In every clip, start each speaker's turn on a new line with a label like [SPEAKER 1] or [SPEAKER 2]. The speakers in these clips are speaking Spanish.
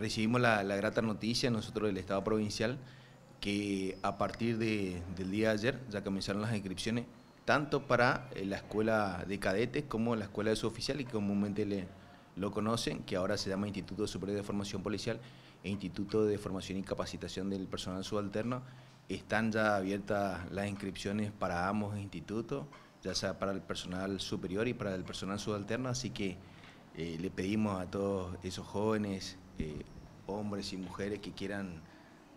[SPEAKER 1] Recibimos la, grata noticia nosotros del Estado Provincial que a partir del día de ayer ya comenzaron las inscripciones tanto para eh, la escuela de cadetes como la escuela de su y que comúnmente lo conocen, que ahora se llama Instituto Superior de Formación Policial e Instituto de Formación y Capacitación del Personal Subalterno. Están ya abiertas las inscripciones para ambos institutos, ya sea para el personal superior y para el personal subalterno, así que eh, le pedimos a todos esos jóvenes eh, hombres y mujeres que quieran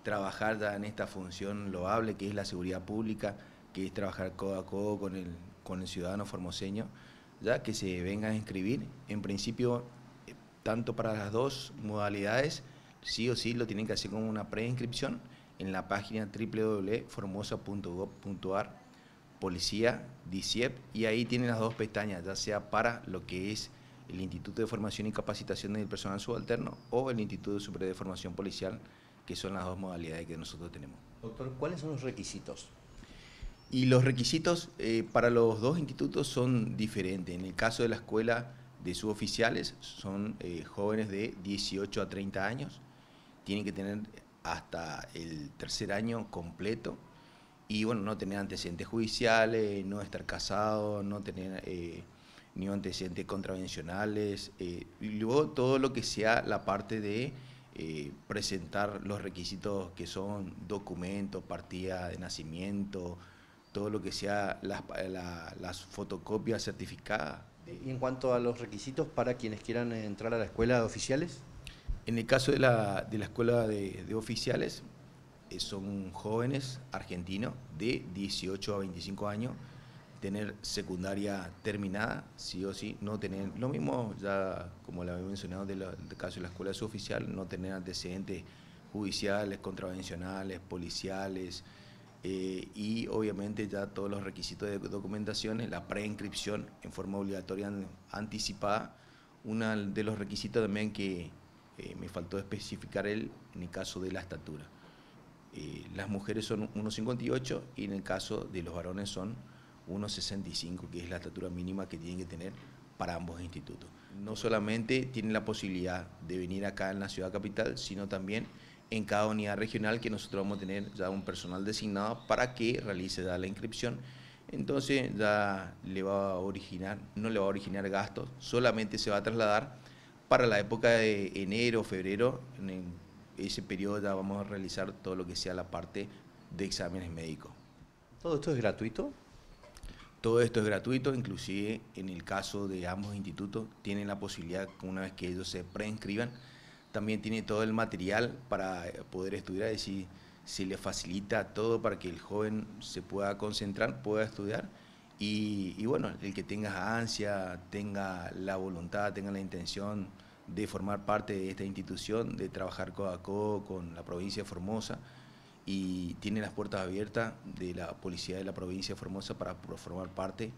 [SPEAKER 1] trabajar en esta función loable que es la seguridad pública, que es trabajar codo a codo con el, con el ciudadano formoseño, ya que se vengan a inscribir. En principio, eh, tanto para las dos modalidades, sí o sí lo tienen que hacer como una preinscripción en la página www.formosa.gov.ar, policía, DICIEP, y ahí tienen las dos pestañas, ya sea para lo que es el Instituto de Formación y Capacitación del Personal Subalterno o el Instituto Superior de Formación Policial, que son las dos modalidades que nosotros tenemos. Doctor, ¿cuáles son los requisitos? Y los requisitos eh, para los dos institutos son diferentes. En el caso de la escuela de suboficiales, son eh, jóvenes de 18 a 30 años, tienen que tener hasta el tercer año completo y bueno, no tener antecedentes judiciales, no estar casado, no tener... Eh, antecedentes contravencionales, eh, y luego todo lo que sea la parte de eh, presentar los requisitos que son documentos, partida de nacimiento, todo lo que sea las, eh, fotocopias certificadas. ¿Y en cuanto a los requisitos para quienes quieran entrar a la escuela de oficiales? En el caso de la, escuela de, oficiales, son jóvenes argentinos de 18 a 25 años tener secundaria terminada, sí o sí, no tener, lo mismo ya como lo había mencionado del caso de la escuela suboficial, no tener antecedentes judiciales, contravencionales, policiales, eh, y obviamente ya todos los requisitos de documentación, la preinscripción en forma obligatoria anticipada, uno de los requisitos también que eh, me faltó especificar él en el caso de la estatura. Eh, las mujeres son 1,58 y en el caso de los varones son 1,65, que es la estatura mínima que tienen que tener para ambos institutos. No solamente tienen la posibilidad de venir acá en la ciudad capital, sino también en cada unidad regional que nosotros vamos a tener ya un personal designado para que realice la inscripción. Entonces ya le va a originar, no le va a originar gastos, solamente se va a trasladar para la época de enero, febrero, en ese periodo ya vamos a realizar todo lo que sea la parte de exámenes médicos. ¿Todo esto es gratuito? Todo esto es gratuito, inclusive en el caso de ambos institutos tienen la posibilidad, una vez que ellos se preinscriban, también tiene todo el material para poder estudiar, es decir, se le facilita todo para que el joven se pueda concentrar, pueda estudiar y, bueno, el que tenga ansia, tenga la voluntad, tenga la intención de formar parte de esta institución, de trabajar codo a con la provincia de Formosa, y tiene las puertas abiertas de la Policía de la Provincia de Formosa para formar parte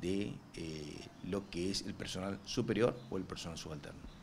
[SPEAKER 1] de eh, lo que es el personal superior o el personal subalterno.